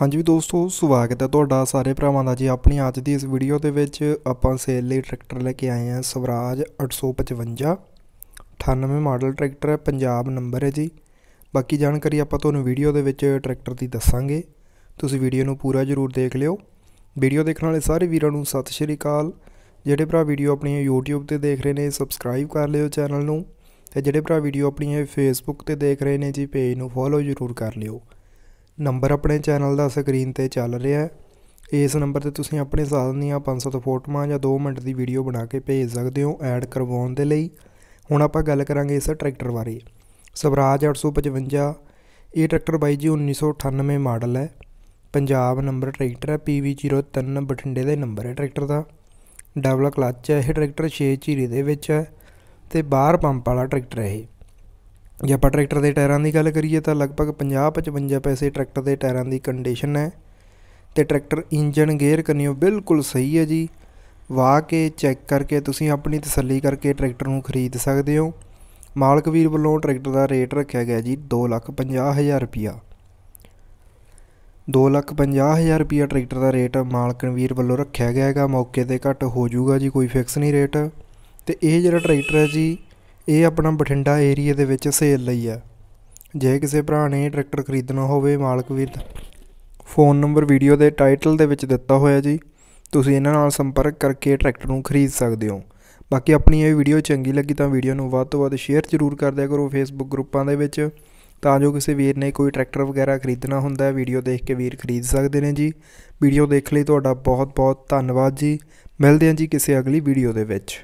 ਹਾਂਜੀ ਦੋਸਤੋ ਸਵਾਗਤ ਹੈ ਤੁਹਾਡਾ ਸਾਰੇ ਭਰਾਵਾਂ ਦਾ ਜੀ ਆਪਣੀ ਅੱਜ ਦੀ ਇਸ ਵੀਡੀਓ ਦੇ ਵਿੱਚ ਆਪਾਂ ਸੇਲ ਲਈ ਟਰੈਕਟਰ ਲੈ ਕੇ ਆਏ ਹਾਂ ਸਵਰਾਜ 855 98 ਮਾਡਲ ਟਰੈਕਟਰ ਹੈ ਪੰਜਾਬ ਨੰਬਰ ਹੈ ਜੀ ਬਾਕੀ ਜਾਣਕਾਰੀ ਆਪਾਂ ਤੁਹਾਨੂੰ ਵੀਡੀਓ ਦੇ ਵਿੱਚ ਟਰੈਕਟਰ ਦੀ ਦੱਸਾਂਗੇ ਤੁਸੀਂ ਵੀਡੀਓ ਨੂੰ ਪੂਰਾ ਜ਼ਰੂਰ ਦੇਖ ਲਿਓ ਵੀਡੀਓ ਦੇਖਣ ਵਾਲੇ ਸਾਰੇ ਵੀਰਾਂ ਨੂੰ ਸਤਿ ਸ਼੍ਰੀ ਅਕਾਲ ਜਿਹੜੇ ਭਰਾ ਵੀਡੀਓ ਆਪਣੀ YouTube ਤੇ ਦੇਖ ਰਹੇ ਨੇ ਸਬਸਕ੍ਰਾਈਬ ਕਰ ਲਿਓ ਚੈਨਲ ਨੂੰ ਤੇ ਜਿਹੜੇ ਭਰਾ ਵੀਡੀਓ ਆਪਣੀ ਫੇਸਬੁੱਕ ਤੇ ਦੇਖ ਰਹੇ ਨੇ ਜੀ ਪੇਜ ਨੂੰ ਫੋਲੋ ਜ਼ਰੂਰ ਕਰ ਲਿਓ ਨੰਬਰ ਆਪਣੇ ਚੈਨਲ ਦਾ ਸਕਰੀਨ ਤੇ ਚੱਲ ਰਿਹਾ ਹੈ ਇਸ ਨੰਬਰ ਤੇ ਤੁਸੀਂ ਆਪਣੇ ਸਾਧਨ ਦੀਆਂ 500 ਤੋਂ ਫੋਟੋਆਂ ਜਾਂ 2 ਮਿੰਟ ਦੀ ਵੀਡੀਓ ਬਣਾ ਕੇ ਭੇਜ ਸਕਦੇ ਹੋ ਐਡ ਕਰਵਾਉਣ ਦੇ ਲਈ ਹੁਣ ਆਪਾਂ ਗੱਲ ਕਰਾਂਗੇ ਇਸ ਟਰੈਕਟਰ ਬਾਰੇ ਸਵਰਾਜ 855 ਇਹ ਟਰੈਕਟਰ ਬਾਈ ਜੀ 1998 ਮਾਡਲ ਹੈ ਪੰਜਾਬ ਨੰਬਰ ਟਰੈਕਟਰ ਹੈ PV03 ਬਠਿੰਡੇ ਦੇ ਨੰਬਰ ਹੈ ਟਰੈਕਟਰ ਦਾ ਡਬਲ ਕਲੱਚ ਹੈ ਇਹ ਟਰੈਕਟਰ 6 ਚੀਰੇ ਦੇ ਵਿੱਚ ਹੈ ਤੇ ਬਾਹਰ ਪੰਪ ਵਾਲਾ ਟਰੈਕਟਰ ਹੈ ਇਹ ਜੇ ਆਪਾਂ ਟਰੈਕਟਰ ਦੇ ਟਾਇਰਾਂ ਦੀ ਗੱਲ ਕਰੀਏ ਤਾਂ ਲਗਭਗ 50 55 ਪੈਸੇ ਟਰੈਕਟਰ ਦੇ ਟਾਇਰਾਂ ਦੀ ਕੰਡੀਸ਼ਨ ਹੈ ਤੇ ਟਰੈਕਟਰ ਇੰਜਨ ਗੇਅਰ ਕਨਿਓ ਬਿਲਕੁਲ ਸਹੀ ਹੈ ਜੀ ਵਾਹ ਕੇ ਚੈੱਕ ਕਰਕੇ ਤੁਸੀਂ ਆਪਣੀ ਤਸੱਲੀ ਕਰਕੇ ਟਰੈਕਟਰ ਨੂੰ ਖਰੀਦ ਸਕਦੇ ਹੋ ਮਾਲਕ ਵੀਰ ਵੱਲੋਂ ਟਰੈਕਟਰ ਦਾ ਰੇਟ ਰੱਖਿਆ ਗਿਆ ਜੀ 250000 ਰੁਪਿਆ 250000 ਰੁਪਿਆ ਟਰੈਕਟਰ ਦਾ ਰੇਟ ਮਾਲਕ ਵੀਰ ਵੱਲੋਂ ਰੱਖਿਆ ਗਿਆ ਹੈਗਾ ਮੌਕੇ ਤੇ ਘੱਟ ਹੋ ਜਾਊਗਾ ਜੀ ਕੋਈ ਫਿਕਸ ਨਹੀਂ ਰੇਟ ਤੇ ਇਹ ਜਿਹੜਾ ਟਰੈਕਟਰ ਹੈ ਜੀ ਇਹ ਆਪਣਾ ਬਠਿੰਡਾ ਏਰੀਆ ਦੇ ਵਿੱਚ ਸੇਲ ਲਈ ਆ ਜੇ ਕਿਸੇ ਭਰਾ ਨੇ ਟਰੈਕਟਰ ਖਰੀਦਣਾ ਹੋਵੇ ਮਾਲਕ ਵੀਰ ਫੋਨ ਨੰਬਰ ਵੀਡੀਓ ਦੇ ਟਾਈਟਲ ਦੇ ਵਿੱਚ ਦਿੱਤਾ ਹੋਇਆ ਜੀ ਤੁਸੀਂ ਇਹਨਾਂ ਨਾਲ ਸੰਪਰਕ ਕਰਕੇ ਟਰੈਕਟਰ ਨੂੰ ਖਰੀਦ ਸਕਦੇ ਹੋ ਬਾਕੀ ਆਪਣੀ ਇਹ ਵੀਡੀਓ ਚੰਗੀ ਲੱਗੀ ਤਾਂ ਵੀਡੀਓ ਨੂੰ ਵੱਧ ਤੋਂ ਵੱਧ ਸ਼ੇਅਰ ਜ਼ਰੂਰ ਕਰ ਦਿਆ ਕਰੋ ਫੇਸਬੁੱਕ ਗਰੁੱਪਾਂ ਦੇ ਵਿੱਚ ਤਾਂ ਜੋ ਕਿਸੇ ਵੀਰ ਨੇ ਕੋਈ ਟਰੈਕਟਰ ਵਗੈਰਾ ਖਰੀਦਣਾ ਹੁੰਦਾ ਵੀਡੀਓ ਦੇਖ ਕੇ ਵੀਰ ਖਰੀਦ ਸਕਦੇ ਨੇ ਜੀ ਵੀਡੀਓ ਦੇਖ ਲਈ ਤੁਹਾਡਾ ਬਹੁਤ ਬਹੁਤ ਧੰਨਵਾਦ ਜੀ ਮਿਲਦੇ ਹਾਂ ਜੀ ਕਿਸੇ ਅਗਲੀ ਵੀਡੀਓ ਦੇ ਵਿੱਚ